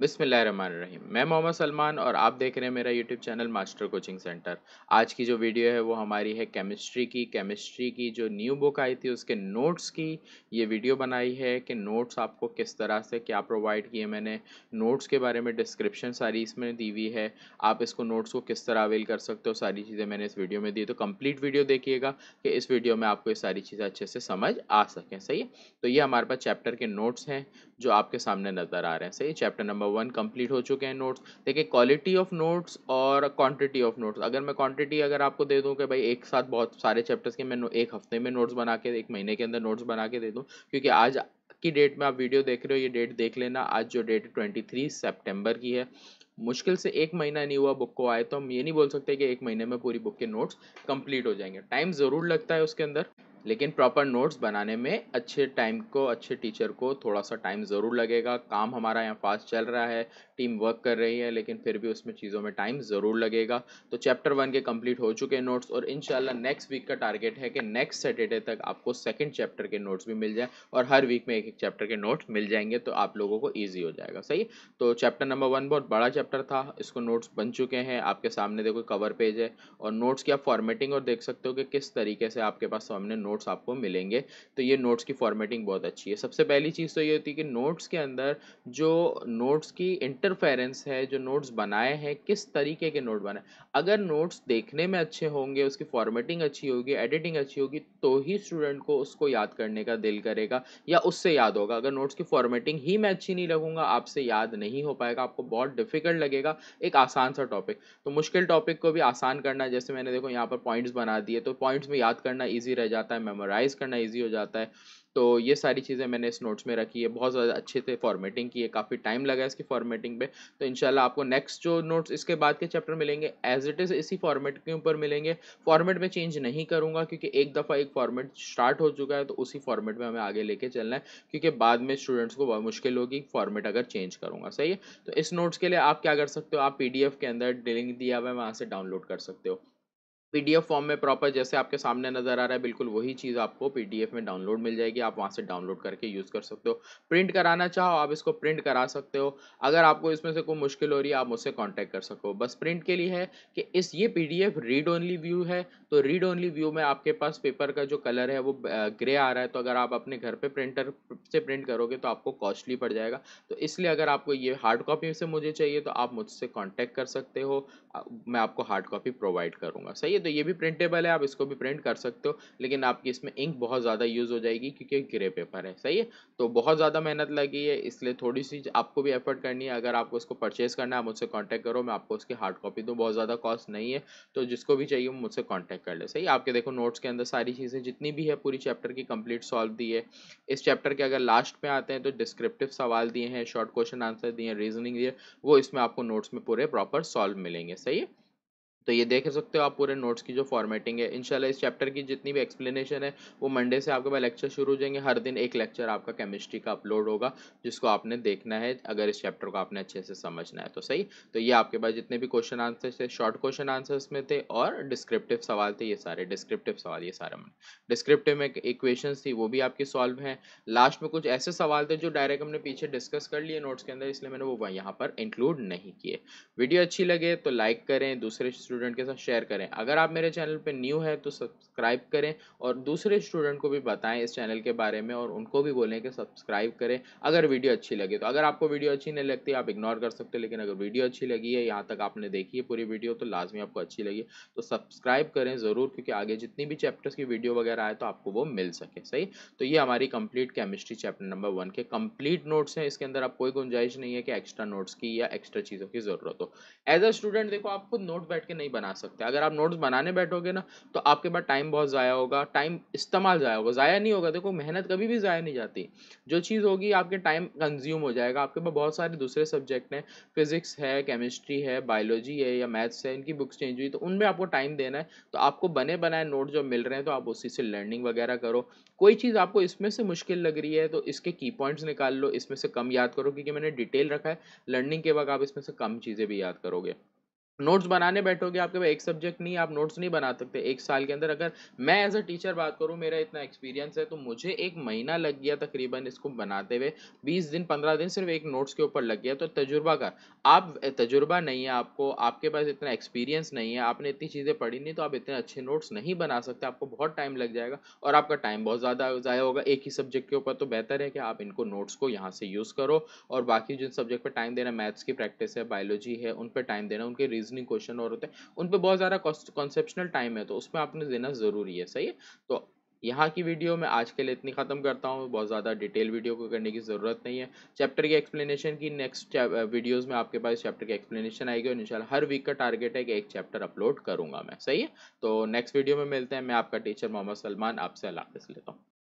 बिसमीम मैं मोहम्मद सलमान और आप देख रहे हैं मेरा YouTube channel master coaching centre आज की जो वीडियो है वो हमारी है केमिस्ट्री की केमिस्ट्री की जो न्यू बुक आई थी उसके नोट्स की ये वीडियो बनाई है कि नोट्स आपको किस तरह से क्या प्रोवाइड किए मैंने नोट्स के बारे में डिस्क्रिप्शन सारी इसमें दी हुई है आप इसको नोट्स को किस तरह अवेल कर सकते हो सारी चीज़ें मैंने इस वीडियो में दी तो कम्प्लीट वीडियो देखिएगा कि इस वीडियो में आपको ये सारी चीज़ें अच्छे से समझ आ सकें सही है तो ये हमारे पास चैप्टर के नोट्स हैं जो आपके सामने नज़र आ रहे हैं सही चैप्टर नंबर वन कंप्लीट हो चुके हैं नोट्स देखिए क्वालिटी ऑफ नोट्स और क्वांटिटी ऑफ नोट्स अगर मैं क्वांटिटी अगर आपको दे दूं कि भाई एक साथ बहुत सारे चैप्टर्स के मैं एक हफ्ते में नोट्स बना के एक महीने के अंदर नोट्स बना के दे दूँ क्योंकि आज की डेट में आप वीडियो देख रहे हो ये डेट देख लेना आज जो डेट ट्वेंटी थ्री की है मुश्किल से एक महीना नहीं हुआ बुक को आए तो हम ये नहीं बोल सकते कि एक महीने में पूरी बुक के नोट्स कंप्लीट हो जाएंगे टाइम ज़रूर लगता है उसके अंदर लेकिन प्रॉपर नोट्स बनाने में अच्छे टाइम को अच्छे टीचर को थोड़ा सा टाइम ज़रूर लगेगा काम हमारा यहाँ फास्ट चल रहा है टीम वर्क कर रही है लेकिन फिर भी उसमें चीज़ों में टाइम ज़रूर लगेगा तो चैप्टर वन के कंप्लीट हो चुके हैं नोट्स और इन नेक्स्ट वीक का टारगेट है कि नेक्स्ट सैटरडे तक आपको सेकेंड चैप्टर के नोट्स भी मिल जाए और हर वीक में एक एक चैप्टर के नोट्स मिल जाएंगे तो आप लोगों को ईजी हो जाएगा सही तो चैप्टर नंबर वन बहुत बड़ा चैप्टर था इसको नोट्स बन चुके हैं आपके सामने देखो कवर पेज है और नोट्स की आप फॉर्मेटिंग और देख सकते हो कि किस तरीके से आपके पास सामने नोट्स आपको मिलेंगे तो ये नोट्स की फॉर्मेटिंग बहुत अच्छी है सबसे पहली चीज़ तो ये होती है कि नोट्स के अंदर जो नोट्स की इंटर इंटरफेरेंस है जो नोट्स बनाए हैं किस तरीके के नोट बनाए अगर नोट्स देखने में अच्छे होंगे उसकी फॉर्मेटिंग अच्छी होगी एडिटिंग अच्छी होगी तो ही स्टूडेंट को उसको याद करने का दिल करेगा या उससे याद होगा अगर नोट्स की फॉर्मेटिंग ही मैं अच्छी नहीं लगूंगा आपसे याद नहीं हो पाएगा आपको बहुत डिफिकल्ट लगेगा एक आसान सा टॉपिक तो मुश्किल टॉपिक को भी आसान करना जैसे मैंने देखो यहाँ पर पॉइंट्स बना दिए तो पॉइंट्स में याद करना ईजी रह जाता है मेमोराइज करना ईजी हो जाता है तो ये सारी चीज़ें मैंने इस नोट्स में रखी है बहुत ज़्यादा अच्छे से फॉर्मेटिंग की है काफ़ी टाइम लगा इसकी फॉर्मेटिंग पे तो इनशाला आपको नेक्स्ट जो नोट्स इसके बाद के चैप्टर मिलेंगे एज इट इज़ इसी फॉर्मेट के ऊपर मिलेंगे फॉर्मेट में चेंज नहीं करूँगा क्योंकि एक दफ़ा एक फॉर्मेट स्टार्ट हो चुका है तो उसी फॉर्मेट में हमें आगे लेके चलना है क्योंकि बाद में स्टूडेंट्स को बहुत मुश्किल होगी फॉर्मेट अगर चेंज करूँगा सही है तो इस नोट्स के लिए आप क्या कर सकते हो आप पी के अंदर डिलिंक दिया हुआ है वहाँ से डाउनलोड कर सकते हो पीडीएफ फॉर्म में प्रॉपर जैसे आपके सामने नज़र आ रहा है बिल्कुल वही चीज़ आपको पीडीएफ में डाउनलोड मिल जाएगी आप वहाँ से डाउनलोड करके यूज़ कर सकते हो प्रिंट कराना चाहो आप इसको प्रिंट करा सकते हो अगर आपको इसमें से कोई मुश्किल हो रही है आप मुझसे कांटेक्ट कर सको बस प्रिंट के लिए है कि इस ये पी रीड ओनली व्यू है तो रीड ओनली व्यू में आपके पास पेपर का जो कलर है वो ग्रे आ रहा है तो अगर आप अपने घर पर प्रिंटर से प्रिंट करोगे तो आपको कॉस्टली पड़ जाएगा तो इसलिए अगर आपको ये हार्ड कॉपी से मुझे चाहिए तो आप मुझसे कॉन्टैक्ट कर सकते हो मैं आपको हार्ड कॉपी प्रोवाइड करूँगा सही है तो ये भी प्रिंटेबल है आप इसको भी प्रिंट कर सकते हो लेकिन आपकी इसमें इंक बहुत ज़्यादा यूज़ हो जाएगी क्योंकि ग्रे पेपर है सही है तो बहुत ज़्यादा मेहनत लगी है इसलिए थोड़ी सी आपको भी एफर्ट करनी है अगर आपको इसको परचेज़ करना है मुझसे कॉन्टैक्ट करो मैं आपको उसकी हार्ड कॉपी दूँ बहुत ज़्यादा कॉस्ट नहीं है तो जिसको भी चाहिए मुझसे कॉन्टैक्ट कर ले सही आपके देखो नोट्स के अंदर सारी चीज़ें जितनी भी है पूरी चैप्टर की कंप्लीट सॉल्व दी है इस चैप्टर के अगर लास्ट में आते हैं तो डिस्क्रिप्टिव सवाल दिए हैं शॉर्ट क्वेश्चन आंसर दिए हैं रीजनिंग दिए वो इसमें आपको नोट्स में पूरे प्रॉपर सॉल्व मिलेंगे सही है तो ये देख सकते हो आप पूरे नोट्स की जो फॉर्मेटिंग है इंशाल्लाह इस चैप्टर की जितनी भी एक्सप्लेनेशन है वो मंडे से आपके पास लेक्चर शुरू हो जाएंगे हर दिन एक लेक्चर आपका केमिस्ट्री का अपलोड होगा जिसको आपने देखना है अगर इस चैप्टर को आपने अच्छे से समझना है तो सही तो ये आपके पास जितने भी क्वेश्चन आंसर थे शॉर्ट क्वेश्चन आंसर्स में थे और डिस्क्रिप्टिव सवाल थे ये सारे डिस्क्रिप्टिव सवाल ये सारे मैंने डिस्क्रिप्टिव में इक्वेशन थी वो भी आपके सॉल्व हैं लास्ट में कुछ ऐसे सवाल थे जो डायरेक्ट हमने पीछे डिस्कस कर लिए नोट्स के अंदर इसलिए मैंने वो यहाँ पर इंक्लूड नहीं किए वीडियो अच्छी लगे तो लाइक करें दूसरे स्टूडेंट के साथ शेयर करें अगर आप मेरे चैनल पर न्यू है तो सब्सक्राइब करें और दूसरे स्टूडेंट को भी बताएं इस चैनल के बारे में और उनको भी बोलें कि सब्सक्राइब करें अगर वीडियो अच्छी लगे तो अगर आपको वीडियो अच्छी नहीं लगती आप इग्नोर कर सकते हैं लेकिन अगर वीडियो अच्छी लगी है यहाँ तक आपने देखी है पूरी वीडियो तो लाजमी आपको अच्छी लगी तो सब्सक्राइब करें ज़रूर क्योंकि आगे जितनी भी चैप्टर्स की वीडियो वगैरह आए तो आपको वो मिल सके सही तो ये हमारी complete chemistry chapter number one के कंप्लीट नोट्स हैं इसके अंदर आप कोई गुंजाइश नहीं है कि एक्स्ट्रा नोट्स की या एक्स्ट्रा चीज़ों की ज़रूरत हो एज अ स्टूडेंट देखो आप खुद नोट बैठ के नहीं बना सकते अगर आप नोट्स बनाने बैठोगे ना तो आपके पास टाइम बहुत ज़ाया होगा टाइम इस्तेमाल ज़ाया होगा ज़ाया नहीं होगा देखो मेहनत कभी भी ज़ाया नहीं जाती जो चीज़ होगी आपके टाइम कंज्यूम हो जाएगा आपके पास बहुत सारे दूसरे सब्जेक्ट हैं फिज़िक्स है केमिस्ट्री है बायोलॉजी है या मैथ्स है इनकी बुक्स चेंज हुई तो उनमें आपको टाइम देना है तो आपको बने बनाए नोट जो मिल रहे हैं तो आप उसी से लर्निंग वगैरह करो कोई चीज़ आपको इसमें से मुश्किल लग रही है तो इसके की पॉइंट्स निकाल लो इसमें से कम याद करो क्योंकि मैंने डिटेल रखा है लर्निंग के वक्त आप इसमें से कम चीज़ें भी याद करोगे नोट्स बनाने बैठोगे आपके पास एक सब्जेक्ट नहीं आप नोट्स नहीं बना सकते एक साल के अंदर अगर मैं एज अ टीचर बात करूँ मेरा इतना एक्सपीरियंस है तो मुझे एक महीना लग गया तकरीबन इसको बनाते हुए बीस दिन पंद्रह दिन सिर्फ एक नोट्स के ऊपर लग गया तो तजुर्बा कर आप तजुर्बा नहीं है आपको आपके पास इतना एक्सपीरियंस नहीं है आपने इतनी चीज़ें पढ़ी नहीं तो आप इतने अच्छे नोट्स नहीं बना सकते आपको बहुत टाइम लग जाएगा और आपका टाइम बहुत ज़्यादा ज़्यादा होगा एक ही सब्जेक्ट के ऊपर तो बेहतर है कि आप इनको नोट्स को यहाँ से यूज़ करो और बाकी जिन सब्जेक्ट पर टाइम देना मैथ्स की प्रैक्टिस है बायोलॉजी है उन पर टाइम देना उनके रीजन रीजनिंग क्वेश्चन और होते हैं उन पर बहुत ज़्यादा कॉन्सेप्शनल टाइम है तो उसमें आपने देना ज़रूरी है सही है तो यहाँ की वीडियो मैं आज के लिए इतनी ख़त्म करता हूँ बहुत ज़्यादा डिटेल वीडियो को करने की ज़रूरत नहीं है चैप्टर की एक्सप्लेनेशन की नेक्स्ट वीडियोस में आपके पास चैप्टर की एक्सप्लेनेशन आएगी और इंशाल्लाह हर वीक का टारगेट है कि एक चैप्टर अपलोड करूँगा मैं सही है तो नेक्स्ट वीडियो में मिलते हैं मैं आपका टीचर मोहम्मद सलमान आपसे अल्लाह लेता हूँ